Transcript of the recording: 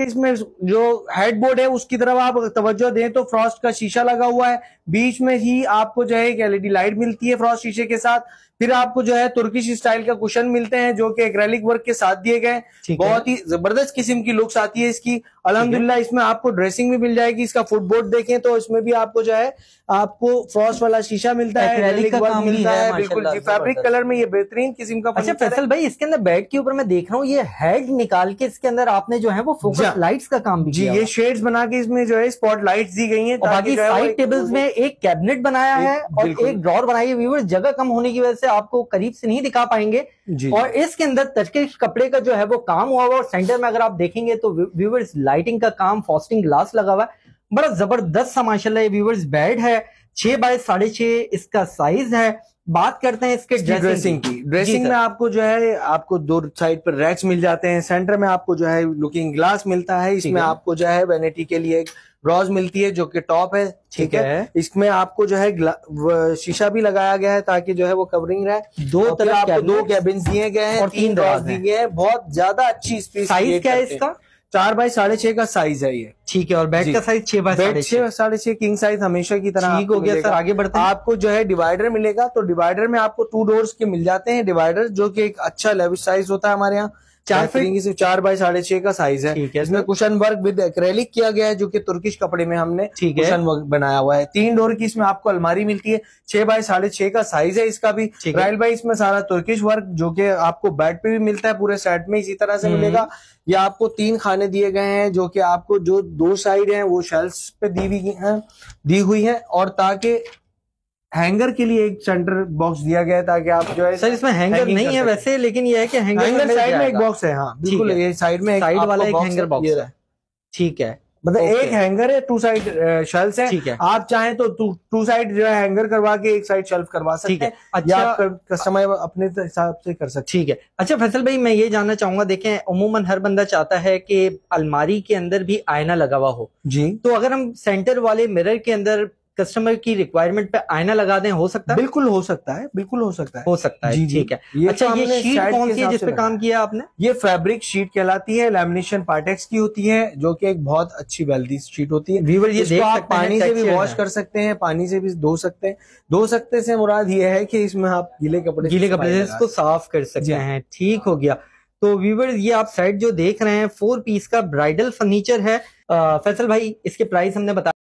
इसमें जो हेडबोर्ड है उसकी तरफ आप तवज्जो दें तो फ्रॉस्ट का शीशा लगा हुआ है बीच में ही आपको जो है एक एलईडी लाइट मिलती है फ्रॉस्ट शीशे के साथ फिर आपको जो है तुर्किश स्टाइल का कुशन मिलते हैं जो कि एक्रेलिक वर्क के साथ दिए गए बहुत ही जबरदस्त किस्म की लुक्स आती है इसकी अलहमदुल्ला इसमें आपको ड्रेसिंग भी मिल जाएगी इसका फुटबोर्ड देखें तो इसमें भी आपको जो है आपको फ्रॉस्ट वाला शीशा मिलता है बिल्कुल कलर में ये बेहतरीन किस्म का अच्छा फैसल भाई इसके अंदर बेड के ऊपर मैं देख रहा हूँ ये हेड निकाल के इसके अंदर आपने जो है वो फोकस लाइट्स का काम भी जी ये शेड्स बना के इसमें जो है स्पॉट लाइट्स दी गई है बाकी साइड टेबल्स में एक कैबिनेट बनाया है और एक ड्रॉर बनाई है जगह कम होने की वजह से आपको करीब से नहीं दिखा पाएंगे और इसके अंदर तशकीश कपड़े का जो है वो काम हुआ हुआ और सेंटर में अगर आप देखेंगे तो व्यूवर्स लाइटिंग का काम फॉस्टिंग ग्लास लगा हुआ है बड़ा जबरदस्त सा माशाल्लाह व्यूवर्स बेड है छह बाय साढ़े इसका साइज है बात करते हैं इसके ड्रेसिंग, ड्रेसिंग की ड्रेसिंग में आपको जो है आपको दो साइड पर रैक्स मिल जाते हैं सेंटर में आपको जो है लुकिंग ग्लास मिलता है इसमें आपको जो है वेनेटी के लिए ब्रॉज मिलती है जो कि टॉप है ठीक है।, है इसमें आपको जो है शीशा भी लगाया गया है ताकि जो है वो कवरिंग रहे दो तरह आपको दो कैबिन दिए गए हैं और तीन ब्रॉज दिए गए हैं बहुत ज्यादा अच्छी स्पेस साइज क्या है इसका चार बाई साढ़े छह का साइज है ये ठीक है और बेड का साइज छह बाई छह साढ़े छह किंग साइज हमेशा की तरह ठीक हो गया सर आगे बढ़ते हैं आपको जो है डिवाइडर मिलेगा तो डिवाइडर में आपको टू डोर्स के मिल जाते हैं डिवाइडर जो कि एक अच्छा लेविश साइज होता है हमारे यहाँ चार फिटिंग सिर्फ चार बाय साढ़े छह का साइज है ठीक है इसमें कुशन वर्क विद एक्रेलिक किया गया है जो कि तुर्किश कपड़े में हमने ठीक है कुशन वर्क बनाया हुआ है तीन डोर की इसमें आपको अलमारी मिलती है छह बाय साढ़े छह का साइज है इसका भी रायल बाई इसमें सारा तुर्किश वर्क जो कि आपको बेड पे भी मिलता है पूरे सेट में इसी तरह से हम्म। मिलेगा ये आपको तीन खाने दिए गए हैं जो कि आपको जो दो साइड है वो शेल्स पे दी हुई है दी हुई है और ताकि हैंगर के लिए एक सेंटर बॉक्स दिया गया है ताकि आप जो है सर इसमें हैंगर नहीं है वैसे लेकिन ये है कि हैंगर, हैंगर साइड में एक बॉक्स है हाँ बिल्कुल ये साइड में साइड वाला एक हैंगर बॉक्स है ठीक है मतलब एक हैंगर है टू साइड शेल्फ है ठीक है आप चाहें तो टू साइड जो है हैंगर करवा के एक साइड शेल्फ करवा सकते हैं अच्छा आप कस्टमाइज अपने हिसाब से कर सकते ठीक है अच्छा फैसल भाई मैं ये जानना चाहूंगा देखें उमूमन हर बंदा चाहता है कि अलमारी के अंदर भी आयना लगा हुआ हो जी तो अगर हम सेंटर वाले मिरर के अंदर कस्टमर की रिक्वायरमेंट पे आईना लगा दें हो सकता है बिल्कुल हो सकता है बिल्कुल हो सकता है हो सकता है ठीक है ये अच्छा तो ये शीट कौन सी है जिसपे काम किया आपने ये फैब्रिक शीट कहलाती है लेमिनेशन पार्टेक्स की होती है जो कि एक बहुत अच्छी वेल्दी शीट होती है वीवर ये आप पानी से भी वॉश कर सकते हैं पानी से भी धो सकते हैं धो सकते से मुराद ये है की इसमें आप गीले कपड़े गीले कपड़े इसको साफ कर सकते हैं ठीक हो गया तो वीवर ये आप साइड जो देख रहे हैं फोर पीस का ब्राइडल फर्नीचर है फैसल भाई इसके प्राइस हमने बताया